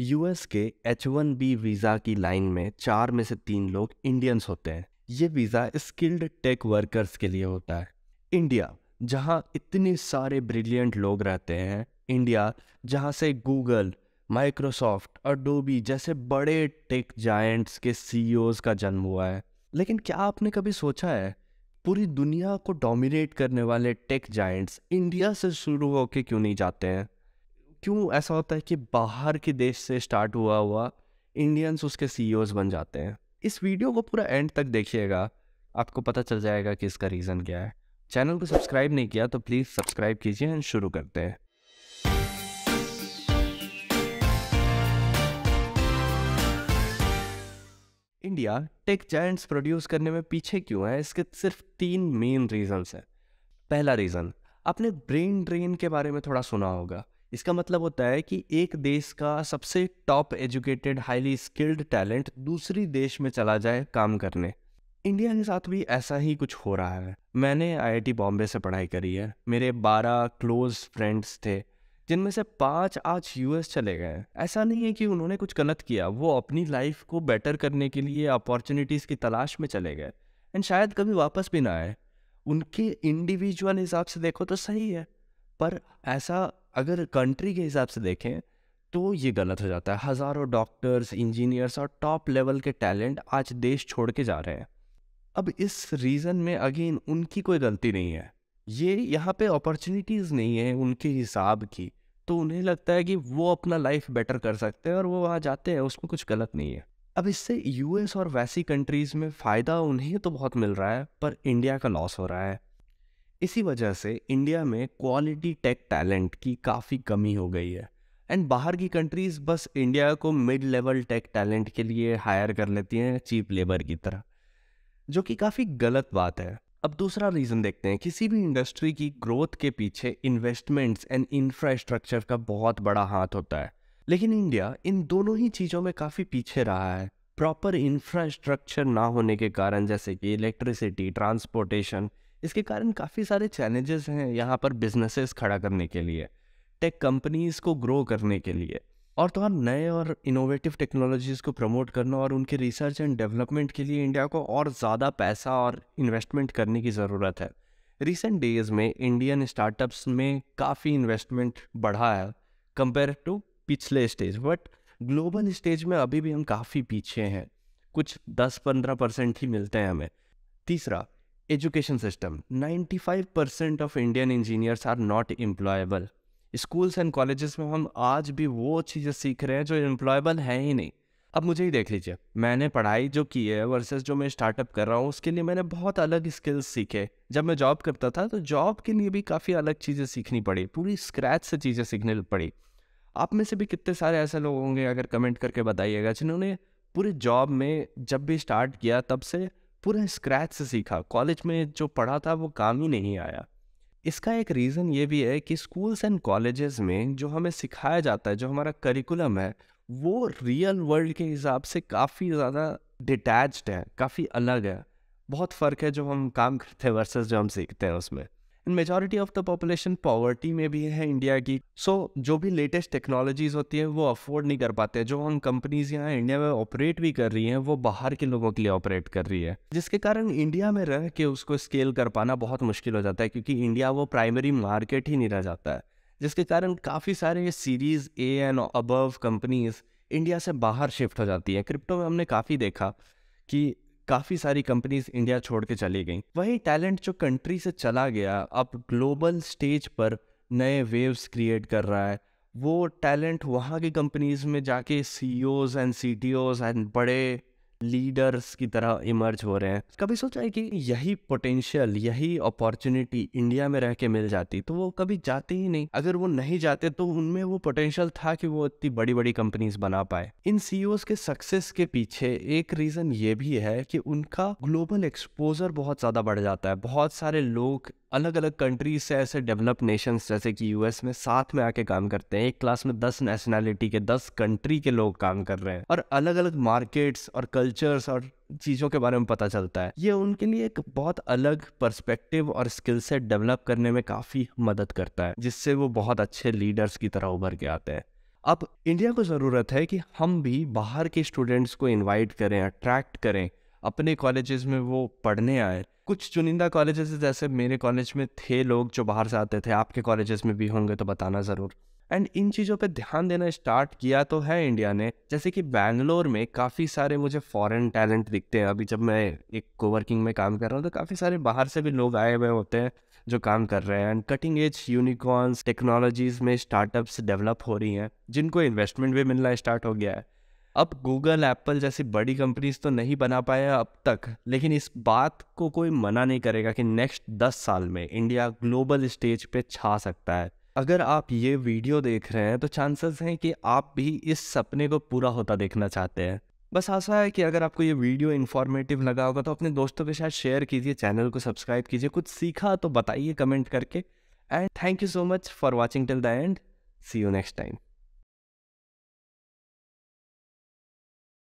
US के H one B visa की line में चार में से तीन लोग इंडियंस होते हैं ये वीज़ा स्किल्ड टेक वर्कर्स के लिए होता है इंडिया जहाँ इतने सारे ब्रिलियंट लोग रहते हैं इंडिया जहाँ से गूगल माइक्रोसॉफ्ट और डोबी जैसे बड़े टेक जाइंट्स के सी e का जन्म हुआ है लेकिन क्या आपने कभी सोचा है पूरी दुनिया को डोमिनेट करने वाले टेक जाइंट्स इंडिया से शुरू होकर क्यों नहीं जाते हैं क्यों ऐसा होता है कि बाहर के देश से स्टार्ट हुआ हुआ इंडियंस उसके सी e बन जाते हैं इस वीडियो को पूरा एंड तक देखिएगा आपको पता चल जाएगा कि इसका रीज़न क्या है चैनल को सब्सक्राइब नहीं किया तो प्लीज़ सब्सक्राइब कीजिए एंड शुरू करते हैं इंडिया टेक जायंट्स प्रोड्यूस करने में पीछे क्यों है इसके सिर्फ तीन मेन रीजंस हैं पहला रीज़न आपने ब्रेन ड्रेन के बारे में थोड़ा सुना होगा इसका मतलब होता है कि एक देश का सबसे top educated highly skilled talent दूसरी देश में चला जाए काम करने इंडिया के साथ भी ऐसा ही कुछ हो रहा है मैंने आईआईटी बॉम्बे से पढ़ाई करी है मेरे बारह क्लोज फ्रेंड्स थे जिनमें से पाँच आज यूएस चले गए ऐसा नहीं है कि उन्होंने कुछ गलत किया वो अपनी लाइफ को बेटर करने के लिए अपॉर्चुनिटीज़ की तलाश में चले गए एंड शायद कभी वापस भी ना आए उनके इंडिविजुअल हिसाब से देखो तो सही है पर ऐसा अगर कंट्री के हिसाब से देखें तो ये गलत हो जाता है हज़ारों डॉक्टर्स इंजीनियर्स और टॉप लेवल के टैलेंट आज देश छोड़ के जा रहे हैं अब इस रीज़न में अगेन उनकी कोई गलती नहीं है ये यहाँ पे अपॉर्चुनिटीज़ नहीं है उनके हिसाब की तो उन्हें लगता है कि वो अपना लाइफ बेटर कर सकते हैं और वो वहाँ जाते हैं उसमें कुछ गलत नहीं है अब इससे यूएस और वैसी कंट्रीज़ में फ़ायदा उन्हें तो बहुत मिल रहा है पर इंडिया का लॉस हो रहा है इसी वजह से इंडिया में क्वालिटी टेक टैलेंट की काफ़ी कमी हो गई है एंड बाहर की कंट्रीज़ बस इंडिया को मिड लेवल टेक टैलेंट के लिए हायर कर लेती हैं चीप लेबर की तरह जो कि काफ़ी गलत बात है अब दूसरा रीज़न देखते हैं किसी भी इंडस्ट्री की ग्रोथ के पीछे इन्वेस्टमेंट्स एंड इंफ्रास्ट्रक्चर का बहुत बड़ा हाथ होता है लेकिन इंडिया इन दोनों ही चीज़ों में काफ़ी पीछे रहा है प्रॉपर इंफ्रास्ट्रक्चर ना होने के कारण जैसे कि इलेक्ट्रिसिटी ट्रांसपोर्टेशन इसके कारण काफ़ी सारे चैलेंजेस हैं यहाँ पर बिजनेसेस खड़ा करने के लिए टेक कंपनीज को ग्रो करने के लिए और तो आप नए और इनोवेटिव टेक्नोलॉजीज़ को प्रमोट करना और उनके रिसर्च एंड डेवलपमेंट के लिए इंडिया को और ज़्यादा पैसा और इन्वेस्टमेंट करने की ज़रूरत है रिसेंट डेज़ में इंडियन स्टार्टअप्स में काफ़ी इन्वेस्टमेंट बढ़ा है कंपेयर टू पिछले स्टेज बट ग्लोबल स्टेज में अभी भी हम काफ़ी पीछे हैं कुछ 10-15 परसेंट ही मिलते हैं हमें तीसरा ninety five 95% of Indian engineers are not employable schools and colleges में हम आज भी वो चीज़ें सीख रहे हैं जो एम्प्लॉयबल हैं ही नहीं अब मुझे ही देख लीजिए मैंने पढ़ाई जो की है वर्सेस जो मैं स्टार्टअप कर रहा हूँ उसके लिए मैंने बहुत अलग स्किल्स सीखे जब मैं जॉब करता था तो जॉब के लिए भी काफ़ी अलग चीज़ें सीखनी पड़ी पूरी स्क्रैच से चीज़ें सीखनी पड़ी आप में से भी कितने सारे ऐसे लोग होंगे अगर कमेंट करके बताइएगा जिन्होंने पूरे जॉब में जब भी स्टार्ट किया तब से पूरा स्क्रैच से सीखा कॉलेज में जो पढ़ा था वो काम ही नहीं आया इसका एक रीज़न ये भी है कि स्कूल्स एंड कॉलेजेस में जो हमें सिखाया जाता है जो हमारा करिकुलम है वो रियल वर्ल्ड के हिसाब से काफ़ी ज़्यादा डिटैच्ड है काफ़ी अलग है बहुत फ़र्क है जो हम काम करते हैं वर्सेस जो हम सीखते हैं उसमें and of the population poverty में भी है इंडिया की सो so, जो भी लेटेस्ट टेक्नोलॉजीज होती है वो अफोर्ड नहीं कर पाते जो हम कंपनीज यहाँ इंडिया में ऑपरेट भी कर रही हैं वो बाहर के लोगों के लिए ऑपरेट कर रही है जिसके कारण इंडिया में रह के उसको स्केल कर पाना बहुत मुश्किल हो जाता है क्योंकि इंडिया वो प्राइमरी मार्केट ही नहीं रह जाता है जिसके कारण काफ़ी सारे series A and above companies India से बाहर शिफ्ट हो जाती है क्रिप्टो में हमने काफ़ी देखा कि काफ़ी सारी कंपनीज इंडिया छोड़ के चली गई वही टैलेंट जो कंट्री से चला गया अब ग्लोबल स्टेज पर नए वेव्स क्रिएट कर रहा है वो टैलेंट वहाँ की कंपनीज में जाके सी एंड सी एंड बड़े लीडर्स की तरह इमर्ज हो रहे हैं कभी सोचा है कि यही पोटेंशियल यही अपॉर्चुनिटी इंडिया में रह के मिल जाती तो वो कभी जाते ही नहीं अगर वो नहीं जाते तो उनमें वो पोटेंशियल था कि वो इतनी बड़ी बड़ी कंपनीज बना पाए इन सीईओ e के सक्सेस के पीछे एक रीजन ये भी है कि उनका ग्लोबल एक्सपोजर बहुत ज्यादा बढ़ जाता है बहुत सारे लोग अलग अलग कंट्रीज से ऐसे डेवलप नेशंस जैसे कि यूएस में साथ में आके काम करते हैं एक क्लास में दस नेशनैलिटी के दस कंट्री के लोग काम कर रहे हैं और अलग अलग मार्केट्स और कल्चर्स और चीज़ों के बारे में पता चलता है ये उनके लिए एक बहुत अलग पर्सपेक्टिव और स्किल सेट डेवलप करने में काफ़ी मदद करता है जिससे वो बहुत अच्छे लीडर्स की तरह उभर के आते हैं अब इंडिया को ज़रूरत है कि हम भी बाहर के स्टूडेंट्स को इनवाइट करें अट्रैक्ट करें अपने कॉलेजेस में वो पढ़ने आए कुछ चुनिंदा कॉलेजेस जैसे मेरे कॉलेज में थे लोग जो बाहर से आते थे आपके कॉलेजेस में भी होंगे तो बताना ज़रूर एंड इन चीज़ों पे ध्यान देना स्टार्ट किया तो है इंडिया ने जैसे कि बैंगलोर में काफ़ी सारे मुझे फॉरेन टैलेंट दिखते हैं अभी जब मैं एक कोवर्किंग में काम कर रहा हूँ तो काफ़ी सारे बाहर से भी लोग आए हुए होते हैं जो काम कर रहे हैं and cutting edge unicorns technologies में स्टार्टअप्स डेवलप हो रही हैं जिनको इन्वेस्टमेंट भी मिलना स्टार्ट हो गया है अब गूगल एप्पल जैसी बड़ी कंपनीज तो नहीं बना पाए अब तक लेकिन इस बात को कोई मना नहीं करेगा कि नेक्स्ट दस साल में इंडिया ग्लोबल स्टेज पे छा सकता है अगर आप ये वीडियो देख रहे हैं तो चांसेस हैं कि आप भी इस सपने को पूरा होता देखना चाहते हैं बस आशा है कि अगर आपको ये वीडियो इन्फॉर्मेटिव लगा होगा तो अपने दोस्तों के साथ शेयर कीजिए चैनल को सब्सक्राइब कीजिए कुछ सीखा तो बताइए कमेंट करके and thank you so much for watching till the end see you next time